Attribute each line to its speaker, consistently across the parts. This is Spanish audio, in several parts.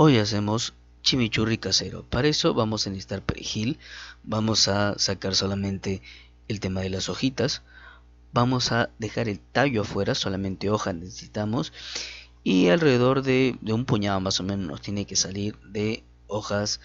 Speaker 1: Hoy hacemos chimichurri casero. Para eso vamos a necesitar perejil, vamos a sacar solamente el tema de las hojitas, vamos a dejar el tallo afuera, solamente hojas necesitamos, y alrededor de, un puñado más o menos nos tiene que salir de hojas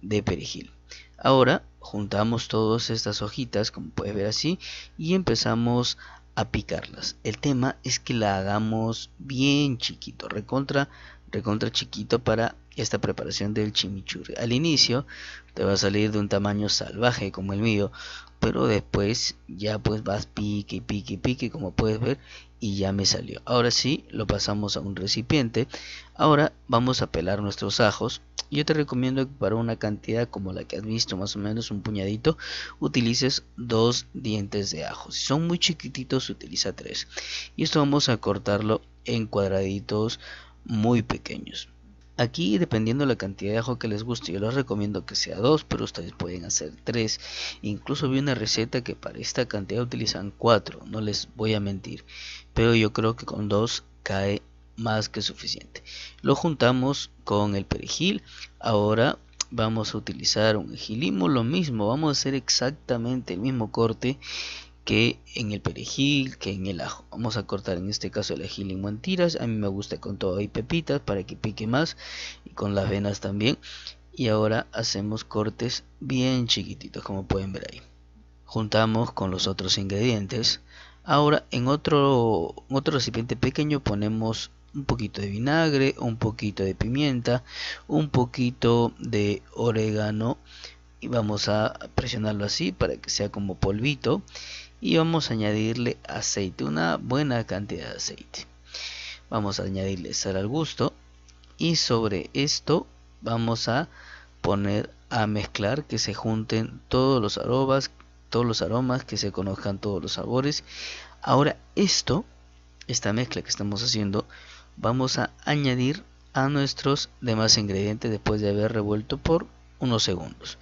Speaker 1: de perejil. Ahora juntamos todas estas hojitas, como puedes ver así, y empezamos a picarlas. El tema es que la hagamos bien chiquito, recontra recontra chiquito para esta preparación del chimichurri. Al inicio te va a salir de un tamaño salvaje como el mío, pero después ya pues vas pique, pique, pique, como puedes ver, y ya me salió. Ahora sí, lo pasamos a un recipiente. Ahora vamos a pelar nuestros ajos. Yo te recomiendo que para una cantidad como la que has visto, más o menos un puñadito, utilices dos dientes de ajo. Si son muy chiquititos, utiliza tres. Y esto vamos a cortarlo en cuadraditos muy pequeños. Aquí, dependiendo la cantidad de ajo que les guste, yo les recomiendo que sea dos, pero ustedes pueden hacer tres. Incluso vi una receta que para esta cantidad utilizan cuatro, no les voy a mentir, pero yo creo que con dos cae más que suficiente. Lo juntamos con el perejil. Ahora vamos a utilizar un ejilimo, lo mismo, vamos a hacer exactamente el mismo corte que en el perejil, que en el ajo. Vamos a cortar en este caso el ají limón tiras. A mí me gusta con todo y pepitas para que pique más y con las venas también. Y ahora hacemos cortes bien chiquititos como pueden ver ahí. Juntamos con los otros ingredientes. Ahora en otro, otro recipiente pequeño ponemos un poquito de vinagre, un poquito de pimienta, un poquito de orégano y vamos a presionarlo así para que sea como polvito y vamos a añadirle aceite una buena cantidad de aceite vamos a añadirle sal al gusto y sobre esto vamos a poner a mezclar que se junten todos los aromas todos los aromas que se conozcan todos los sabores ahora esto esta mezcla que estamos haciendo vamos a añadir a nuestros demás ingredientes después de haber revuelto por unos segundos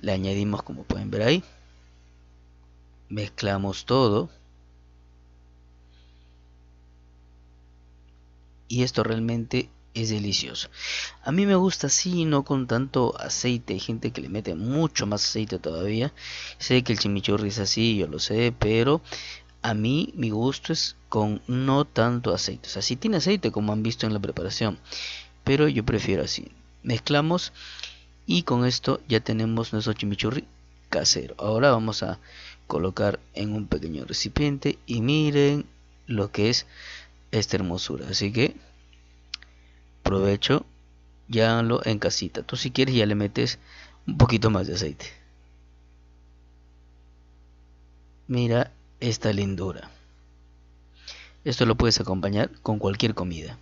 Speaker 1: le añadimos como pueden ver ahí mezclamos todo y esto realmente es delicioso a mí me gusta así no con tanto aceite hay gente que le mete mucho más aceite todavía sé que el chimichurri es así yo lo sé pero a mí mi gusto es con no tanto aceite o sea si tiene aceite como han visto en la preparación pero yo prefiero así mezclamos y con esto ya tenemos nuestro chimichurri casero. Ahora vamos a colocar en un pequeño recipiente y miren lo que es esta hermosura. Así que provecho, ya lo en casita. Tú si quieres ya le metes un poquito más de aceite. Mira esta lindura. Esto lo puedes acompañar con cualquier comida.